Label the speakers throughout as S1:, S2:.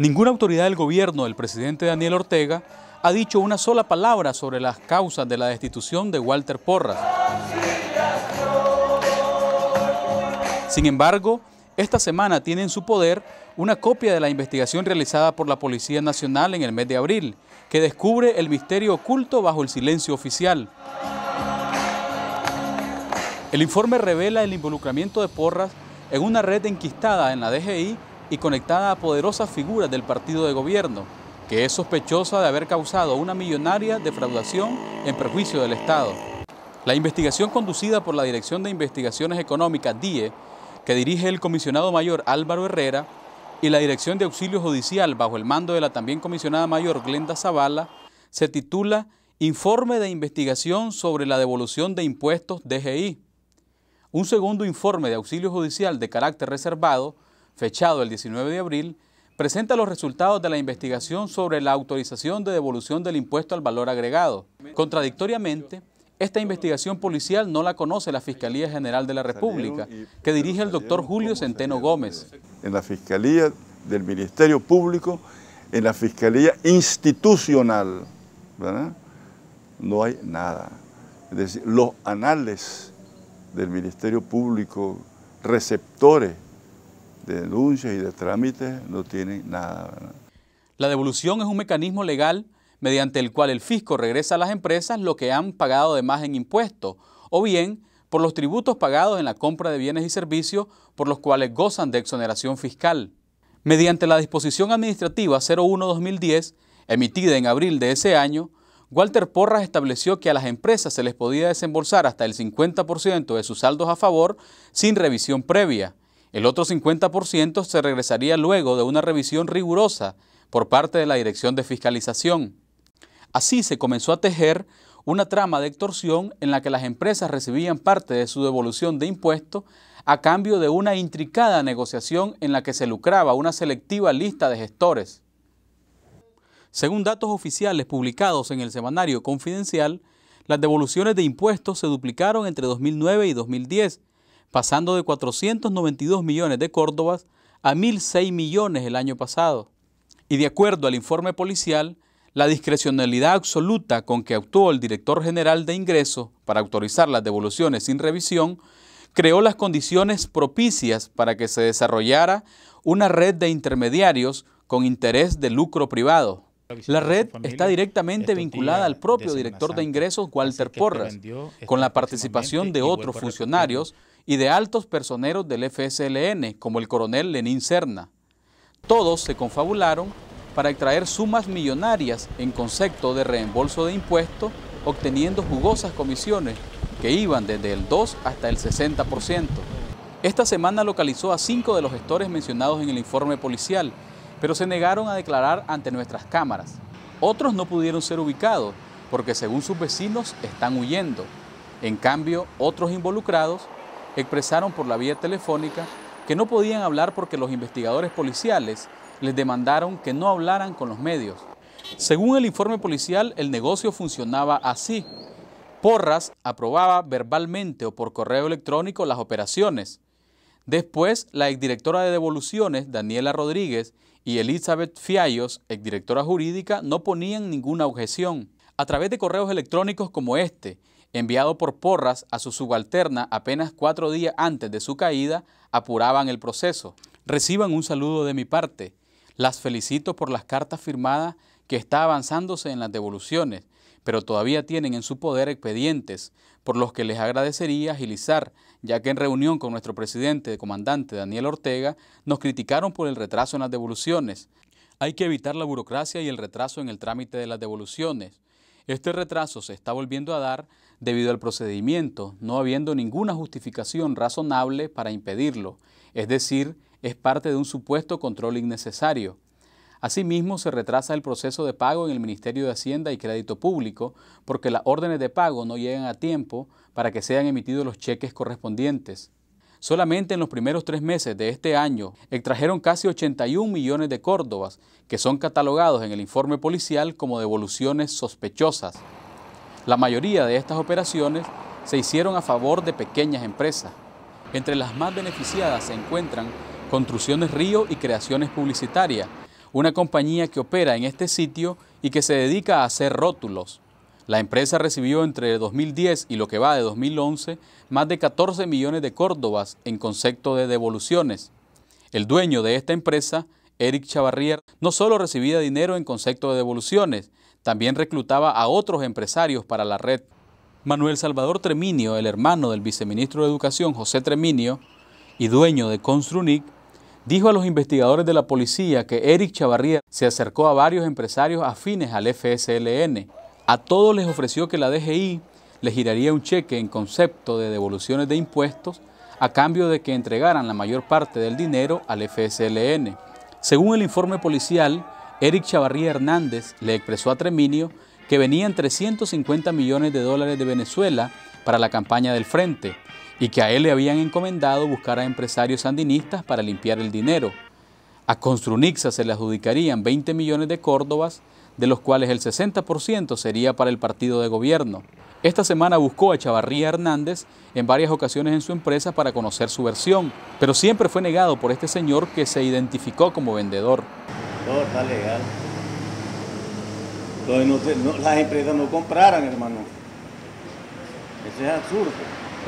S1: Ninguna autoridad del gobierno del presidente Daniel Ortega ha dicho una sola palabra sobre las causas de la destitución de Walter Porras. Sin embargo, esta semana tiene en su poder una copia de la investigación realizada por la Policía Nacional en el mes de abril, que descubre el misterio oculto bajo el silencio oficial. El informe revela el involucramiento de Porras en una red enquistada en la DGI y conectada a poderosas figuras del partido de gobierno, que es sospechosa de haber causado una millonaria defraudación en perjuicio del Estado. La investigación conducida por la Dirección de Investigaciones Económicas, DIE, que dirige el comisionado mayor Álvaro Herrera, y la Dirección de Auxilio Judicial, bajo el mando de la también comisionada mayor Glenda Zavala, se titula Informe de Investigación sobre la Devolución de Impuestos DGI. Un segundo informe de auxilio judicial de carácter reservado, fechado el 19 de abril, presenta los resultados de la investigación sobre la autorización de devolución del impuesto al valor agregado. Contradictoriamente, esta investigación policial no la conoce la Fiscalía General de la República, que dirige el doctor Julio Centeno Gómez en la Fiscalía del Ministerio Público, en la Fiscalía Institucional, ¿verdad? No hay nada. Es decir, los anales del Ministerio Público, receptores de denuncias y de trámites, no tienen nada. La devolución es un mecanismo legal mediante el cual el fisco regresa a las empresas lo que han pagado de más en impuestos, o bien por los tributos pagados en la compra de bienes y servicios por los cuales gozan de exoneración fiscal. Mediante la disposición administrativa 01-2010, emitida en abril de ese año, Walter Porras estableció que a las empresas se les podía desembolsar hasta el 50% de sus saldos a favor sin revisión previa. El otro 50% se regresaría luego de una revisión rigurosa por parte de la Dirección de Fiscalización. Así se comenzó a tejer una trama de extorsión en la que las empresas recibían parte de su devolución de impuestos a cambio de una intricada negociación en la que se lucraba una selectiva lista de gestores. Según datos oficiales publicados en el semanario Confidencial, las devoluciones de impuestos se duplicaron entre 2009 y 2010, pasando de 492 millones de córdobas a 1.006 millones el año pasado. Y de acuerdo al informe policial, la discrecionalidad absoluta con que actuó el director general de ingresos para autorizar las devoluciones sin revisión creó las condiciones propicias para que se desarrollara una red de intermediarios con interés de lucro privado. La red está directamente vinculada al propio director de ingresos Walter Porras, con la participación de otros funcionarios y de altos personeros del FSLN, como el coronel Lenín Serna. Todos se confabularon para extraer sumas millonarias en concepto de reembolso de impuestos, obteniendo jugosas comisiones que iban desde el 2 hasta el 60%. Esta semana localizó a cinco de los gestores mencionados en el informe policial, pero se negaron a declarar ante nuestras cámaras. Otros no pudieron ser ubicados porque según sus vecinos están huyendo. En cambio, otros involucrados expresaron por la vía telefónica que no podían hablar porque los investigadores policiales les demandaron que no hablaran con los medios. Según el informe policial, el negocio funcionaba así. Porras aprobaba verbalmente o por correo electrónico las operaciones. Después, la exdirectora de devoluciones, Daniela Rodríguez, y Elizabeth Fiallos, exdirectora jurídica, no ponían ninguna objeción. A través de correos electrónicos como este, enviado por Porras a su subalterna apenas cuatro días antes de su caída, apuraban el proceso. Reciban un saludo de mi parte. Las felicito por las cartas firmadas que está avanzándose en las devoluciones, pero todavía tienen en su poder expedientes, por los que les agradecería agilizar, ya que en reunión con nuestro presidente de comandante Daniel Ortega nos criticaron por el retraso en las devoluciones. Hay que evitar la burocracia y el retraso en el trámite de las devoluciones. Este retraso se está volviendo a dar debido al procedimiento, no habiendo ninguna justificación razonable para impedirlo, es decir, es parte de un supuesto control innecesario. Asimismo, se retrasa el proceso de pago en el Ministerio de Hacienda y Crédito Público porque las órdenes de pago no llegan a tiempo para que sean emitidos los cheques correspondientes. Solamente en los primeros tres meses de este año extrajeron casi 81 millones de córdobas, que son catalogados en el informe policial como devoluciones sospechosas. La mayoría de estas operaciones se hicieron a favor de pequeñas empresas. Entre las más beneficiadas se encuentran Construcciones Río y Creaciones Publicitarias, una compañía que opera en este sitio y que se dedica a hacer rótulos. La empresa recibió entre 2010 y lo que va de 2011 más de 14 millones de córdobas en concepto de devoluciones. El dueño de esta empresa, Eric Chavarrier, no solo recibía dinero en concepto de devoluciones, también reclutaba a otros empresarios para la red. Manuel Salvador Treminio, el hermano del viceministro de Educación José Treminio y dueño de Construnic, dijo a los investigadores de la policía que Eric Chavarría se acercó a varios empresarios afines al FSLN. A todos les ofreció que la DGI les giraría un cheque en concepto de devoluciones de impuestos a cambio de que entregaran la mayor parte del dinero al FSLN. Según el informe policial, Eric Chavarría Hernández le expresó a Treminio que venían 350 millones de dólares de Venezuela para la campaña del Frente y que a él le habían encomendado buscar a empresarios sandinistas para limpiar el dinero. A Construnixa se le adjudicarían 20 millones de córdobas, de los cuales el 60% sería para el partido de gobierno. Esta semana buscó a Chavarría Hernández en varias ocasiones en su empresa para conocer su versión, pero siempre fue negado por este señor que se identificó como vendedor. Todo está legal. las empresas no compraran, hermano. Eso es absurdo.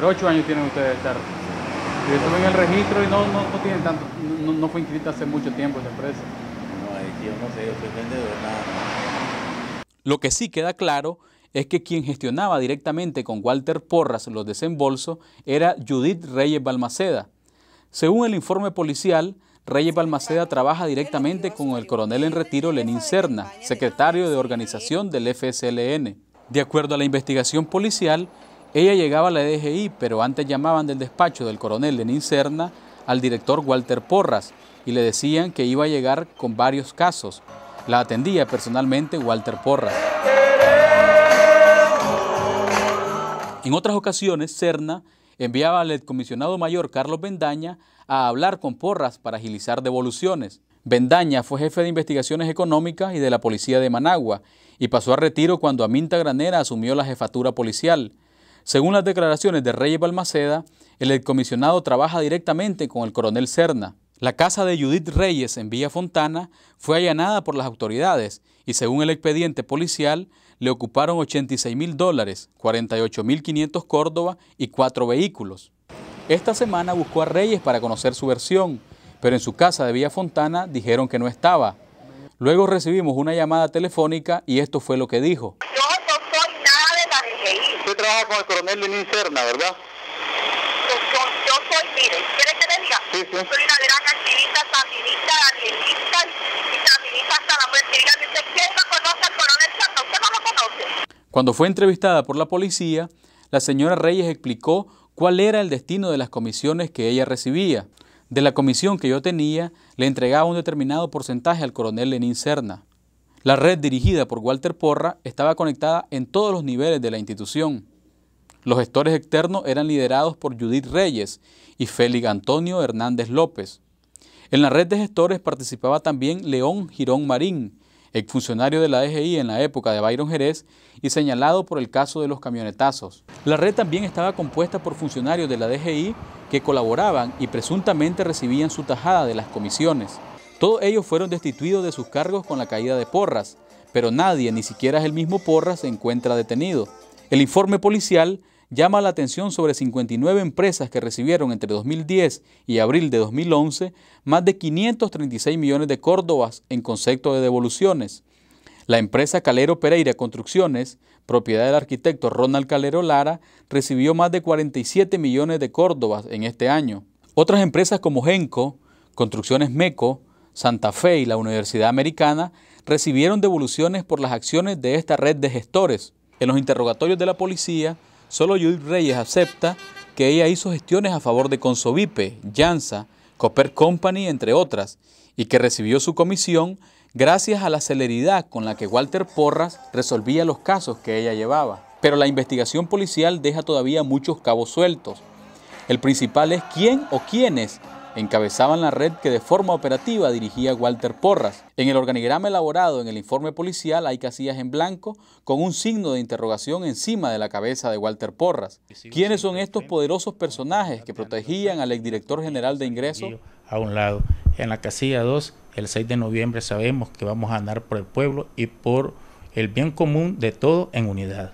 S1: Pero ocho años tienen ustedes de estar. Yo en el registro y no, tanto, no, fue inscrita hace mucho tiempo esa empresa. No, yo no sé, yo soy nada Lo que sí queda claro es que quien gestionaba directamente con Walter Porras los desembolsos era Judith Reyes Balmaceda. Según el informe policial, Reyes Balmaceda trabaja directamente con el coronel en retiro Lenín Serna, secretario de organización del FSLN. De acuerdo a la investigación policial, ella llegaba a la DGI, e pero antes llamaban del despacho del coronel Lenín Serna al director Walter Porras y le decían que iba a llegar con varios casos. La atendía personalmente Walter Porras. En otras ocasiones, Serna enviaba al comisionado mayor Carlos Bendaña a hablar con Porras para agilizar devoluciones. Bendaña fue jefe de investigaciones económicas y de la policía de Managua y pasó a retiro cuando Aminta Granera asumió la jefatura policial. Según las declaraciones de Reyes Balmaceda, el excomisionado trabaja directamente con el coronel Cerna. La casa de Judith Reyes en Villa Fontana fue allanada por las autoridades y según el expediente policial le ocuparon 86 mil dólares, 48 mil 500 Córdoba y cuatro vehículos. Esta semana buscó a Reyes para conocer su versión, pero en su casa de Villa Fontana dijeron que no estaba. Luego recibimos una llamada telefónica y esto fue lo que dijo. ¿verdad? Cuando fue entrevistada por la policía, la señora Reyes explicó cuál era el destino de las comisiones que ella recibía. De la comisión que yo tenía, le entregaba un determinado porcentaje al coronel Lenín Serna. La red dirigida por Walter Porra estaba conectada en todos los niveles de la institución. Los gestores externos eran liderados por Judith Reyes y Félix Antonio Hernández López. En la red de gestores participaba también León Girón Marín, exfuncionario de la DGI en la época de Byron Jerez y señalado por el caso de los camionetazos. La red también estaba compuesta por funcionarios de la DGI que colaboraban y presuntamente recibían su tajada de las comisiones. Todos ellos fueron destituidos de sus cargos con la caída de Porras, pero nadie, ni siquiera el mismo Porras, se encuentra detenido. El informe policial llama la atención sobre 59 empresas que recibieron entre 2010 y abril de 2011 más de 536 millones de córdobas en concepto de devoluciones. La empresa Calero Pereira Construcciones, propiedad del arquitecto Ronald Calero Lara, recibió más de 47 millones de córdobas en este año. Otras empresas como Genco, Construcciones Meco, Santa Fe y la Universidad Americana recibieron devoluciones por las acciones de esta red de gestores. En los interrogatorios de la policía, solo Judith Reyes acepta que ella hizo gestiones a favor de Consovipe, Jansa, Copper Company, entre otras, y que recibió su comisión gracias a la celeridad con la que Walter Porras resolvía los casos que ella llevaba. Pero la investigación policial deja todavía muchos cabos sueltos. El principal es quién o quiénes encabezaban la red que de forma operativa dirigía Walter Porras. En el organigrama elaborado en el informe policial hay casillas en blanco con un signo de interrogación encima de la cabeza de Walter Porras. ¿Quiénes son estos poderosos personajes que protegían al exdirector general de ingresos? A un lado, en la casilla 2, el 6 de noviembre sabemos que vamos a andar por el pueblo y por el bien común de todo en unidad.